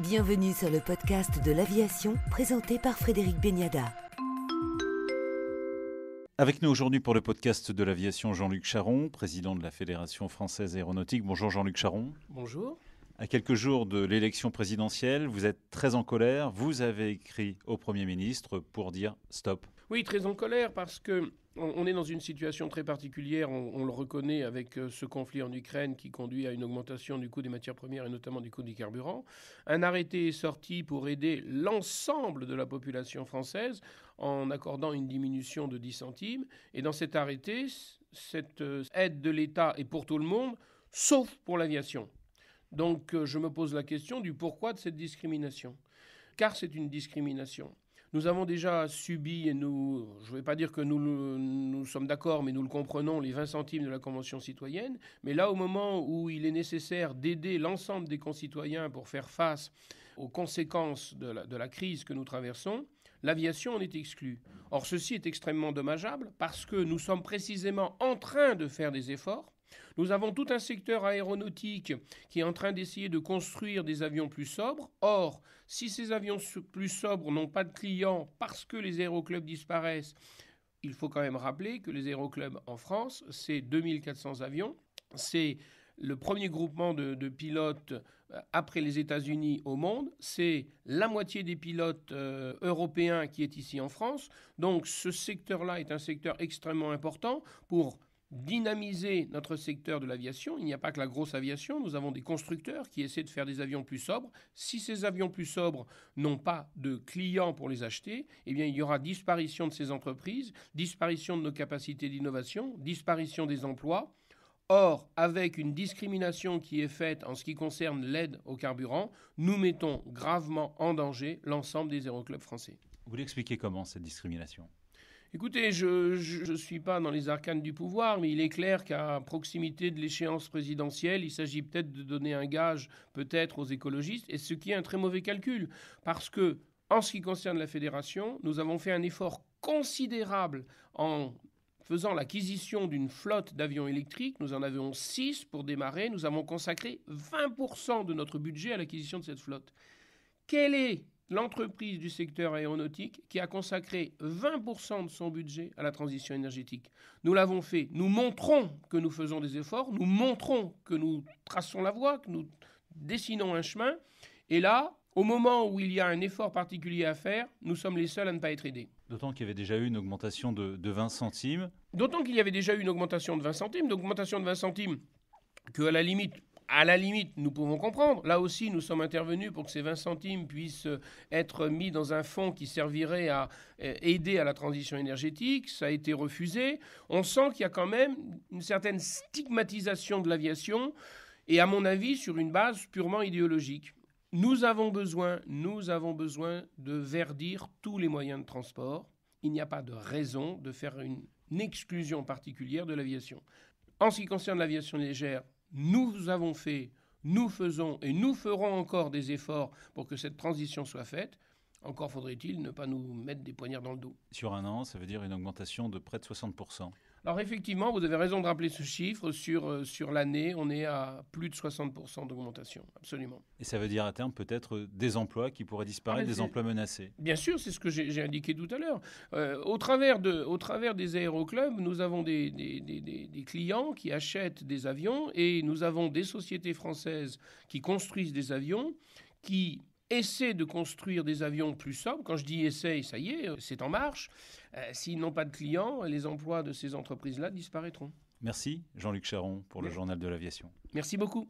Bienvenue sur le podcast de l'aviation présenté par Frédéric Beniada. Avec nous aujourd'hui pour le podcast de l'aviation, Jean-Luc Charon, président de la Fédération française aéronautique. Bonjour Jean-Luc Charon. Bonjour. À quelques jours de l'élection présidentielle, vous êtes très en colère. Vous avez écrit au Premier ministre pour dire stop oui, très en colère parce que on est dans une situation très particulière, on, on, le reconnaît avec euh, ce conflit en Ukraine qui conduit à une augmentation du coût des matières premières et notamment du coût du carburant. Un arrêté est sorti pour aider l'ensemble de la population française en accordant une diminution de 10 centimes. Et dans cet arrêté, cette euh, aide de l'État est pour tout le monde, sauf pour l'aviation. Donc euh, je me pose la question du pourquoi de cette discrimination. Car c'est une discrimination. Nous avons déjà subi, et je ne vais pas dire que nous, sommes d'accord, mais nous le comprenons, les 20 centimes de la Convention citoyenne. Mais là, au moment où il est nécessaire d'aider l'ensemble des concitoyens pour faire face aux conséquences de la crise que nous traversons, l'aviation en est exclue. Or, ceci est extrêmement dommageable parce que nous sommes précisément en train de faire des efforts nous avons tout un secteur aéronautique qui est en train d'essayer de construire des avions plus sobres. Or, si ces avions plus sobres n'ont pas de clients parce que les aéroclubs disparaissent, il faut quand même rappeler que les aéroclubs en France, c'est 2400 avions, c'est le premier groupement de, pilotes euh, après les États-Unis au monde, c'est la moitié des pilotes euh, européens qui est ici en France. Donc ce secteur-là est un secteur extrêmement important pour dynamiser notre secteur de l'aviation. Il n'y a pas que la grosse aviation, nous avons des constructeurs qui essaient de faire des avions plus sobres. Si ces avions plus sobres n'ont pas de clients pour les acheter, eh bien il y aura disparition de ces entreprises, disparition de nos capacités d'innovation, disparition des emplois. Or, avec une discrimination qui est faite en ce qui concerne l'aide au carburant, nous mettons gravement en danger l'ensemble des aéroclubs français. Vous voulez expliquer comment cette discrimination Écoutez, je ne suis pas dans les arcanes du pouvoir, mais il est clair qu'à proximité de l'échéance présidentielle, il s'agit peut-être de donner un gage, peut-être, aux écologistes, et ce qui est un très mauvais calcul, parce que, en ce qui concerne la fédération, nous avons fait un effort considérable en faisant l'acquisition d'une flotte d'avions électriques. Nous en avions six pour démarrer. Nous avons consacré 20% de notre budget à l'acquisition de cette flotte. Quel est l'entreprise du secteur aéronautique qui a consacré 20% de son budget à la transition énergétique. Nous l'avons fait. Nous montrons que nous faisons des efforts, nous montrons que nous traçons la voie, que nous dessinons un chemin. Et là, au moment où il y a un effort particulier à faire, nous sommes les seuls à ne pas être aidés. D'autant qu'il y avait déjà eu une augmentation de, 20 centimes. D'autant qu'il y avait déjà eu une augmentation de 20 centimes, d'augmentation de 20 centimes que, à la limite, à la limite, nous pouvons comprendre. Là aussi, nous sommes intervenus pour que ces 20 centimes puissent euh, être mis dans un fonds qui servirait à euh, aider à la transition énergétique. Ça a été refusé. On sent qu'il y a quand même une certaine stigmatisation de l'aviation, et à mon avis, sur une base purement idéologique. Nous avons besoin, nous avons besoin de verdir tous les moyens de transport. Il n'y a pas de raison de faire une exclusion particulière de l'aviation. En ce qui concerne l'aviation légère, nous avons fait, nous faisons et nous ferons encore des efforts pour que cette transition soit faite. Encore faudrait-il ne pas nous mettre des poignards dans le dos. Sur un an, ça veut dire une augmentation de près de 60%. Alors effectivement, vous avez raison de rappeler ce chiffre. Sur, euh, sur l'année, on est à plus de 60% d'augmentation, absolument. Et ça veut dire à terme peut-être des emplois qui pourraient disparaître, ah ben des emplois menacés. Bien sûr, c'est ce que j'ai indiqué tout à l'heure. Euh, au, travers au travers des aéroclubs, nous avons des clients qui achètent des avions et nous avons des sociétés françaises qui construisent des avions qui essaie de construire des avions plus sobres. Quand je dis essaie, ça y est, euh, c'est en marche. Euh, s'ils n'ont pas de clients, les emplois de ces entreprises-là disparaîtront. Merci Jean-Luc Charon pour le journal de l'aviation. Merci beaucoup.